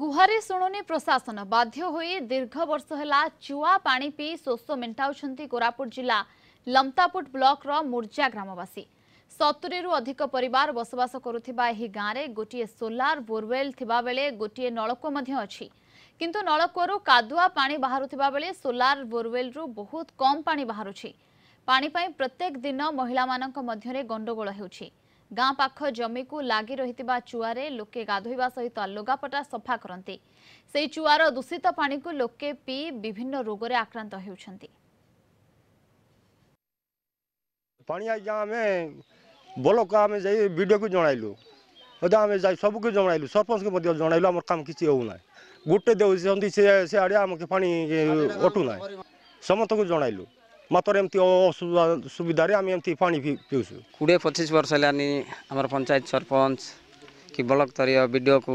ଗୁହାରୀ ଶୁଣୁନି ପ୍ରଶାସନ ବାଧ୍ୟ ହୋଇ ଦୀର୍ଘ ବର୍ଷ ହେଲା ଚୁଆ ପାଣି ପିଇ ଶୋଷ ମେଣ୍ଟାଉଛନ୍ତି କୋରାପୁଟ ଜିଲ୍ଲା ଲମତାପୁଟ ବ୍ଲକର ମୁର୍ଜା ଗ୍ରାମବାସୀ ସତୁରିରୁ ଅଧିକ ପରିବାର ବସବାସ କରୁଥିବା ଏହି ଗାଁରେ ଗୋଟିଏ ସୋଲାର ବୋରୱେଲ ଥିବାବେଳେ ଗୋଟିଏ ନଳକୂଅ ମଧ୍ୟ ଅଛି କିନ୍ତୁ ନଳକୂଅରୁ କାଦୁଆ ପାଣି ବାହାରୁଥିବା ବେଳେ ସୋଲାର ବୋରୱେଲରୁ ବହୁତ କମ୍ ପାଣି ବାହାରୁଛି ପାଣି ପାଇଁ ପ୍ରତ୍ୟେକ ଦିନ ମହିଳାମାନଙ୍କ ମଧ୍ୟରେ ଗଣ୍ଡଗୋଳ ହେଉଛି ଗାଁ ପାଖ ଜମିକୁ ଲାଗି ରହିଥିବା ଚୁଆରେ ଲୋକେ ଗାଧୋଇବା ସହିତ ଲୁଗାପଟା ସଫା କରନ୍ତି ସେହି ଚୁଆର ଦୂଷିତ ପାଣିକୁ ଲୋକେ ପିଇ ବିଭିନ୍ନ ରୋଗରେ ଆକ୍ରାନ୍ତ ହେଉଛନ୍ତି ପାଣି ଆଜ୍ଞା ଆମେ ବ୍ଲକ ଆମେ ଯାଇ ବିଡ଼ିଓକୁ ଜଣାଇଲୁ ହଁ ଜଣାଇଲୁ ଆମର କିଛି ହେଉନାହିଁ ଗୋଟେ ଦେଉଛନ୍ତି ସମସ୍ତଙ୍କୁ ଜଣାଇଲୁ માત્ર એમથી અસુવિધારે અમે એમથી પાણી પીવશું કોડીએ પચીસ વર્ષ હેલાની આમર પંચાયત સરપંચ કે બ્લક સ્તરીય ବିଡ଼ିଓକୁ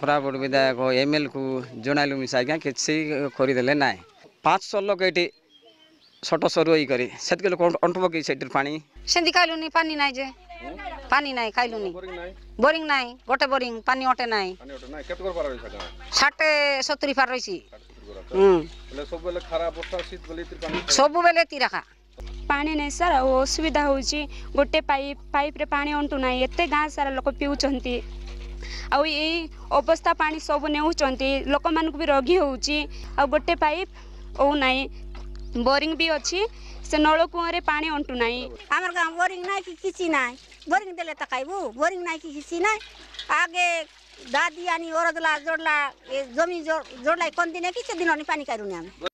କୋରାପୁଟ ବିଧାୟକ ଏମ୍ଏଲ୍କୁ ଜଣାଇଲୁ ମିଶା ଆଜ୍ଞା କିଛି କରିଦେଲେ ନାହିଁ ପାଞ୍ଚଶହ ଲୋକ ଏଠି ଛୋଟ ସରୁ ହେଇକରି ସେତିକି ଲୋକ ଅଣ୍ଟ ପକେଇ ସେଠି ପାଣି ସେମିତି ଖାଇଲୁନି ପାଣି ନାହିଁ ଯେ ପାଣି ନାହିଁ ଖାଇଲୁନି ବୋରିଂ ନାହିଁ ଗୋଟେ ବୋରିଂ ପାଣି ଅଟେ ନାହିଁ ଷାଠେ ସତୁରି ପାର ରହିଛି ସବୁବେଳେ ତିରକା ପାଣି ନାହିଁ ସାର୍ ଆଉ ଅସୁବିଧା ହେଉଛି ଗୋଟେ ପାଇପ୍ ପାଇପ୍ରେ ପାଣି ଅଣ୍ଟୁ ନାହିଁ ଏତେ ଗାଁ ସାରା ଲୋକ ପିଉଛନ୍ତି ଆଉ ଏଇ ଅବସ୍ଥା ପାଣି ସବୁ ନେଉଛନ୍ତି ଲୋକମାନଙ୍କୁ ବି ରୋଗୀ ହେଉଛି ଆଉ ଗୋଟେ ପାଇପ୍ ହେଉନାହିଁ ବୋରିଂ ବି ଅଛି ସେ ନଳକୂଅରେ ପାଣି ଅଣ୍ଟୁ ନାହିଁ ଆମର ଗାଁ ବୋରିଂ ନାହିଁ କି କିଛି ନାହିଁ ବୋରିଂ ଦେଲେ ତ ଖାଇବୁ ବୋରିଂ ନାହିଁ କି କିଛି ନାହିଁ ଆଗେ दादी अनि ओरजला जोडला जमिन जोड कन्दिने कि नाही दिन अनि पानी काढून हामी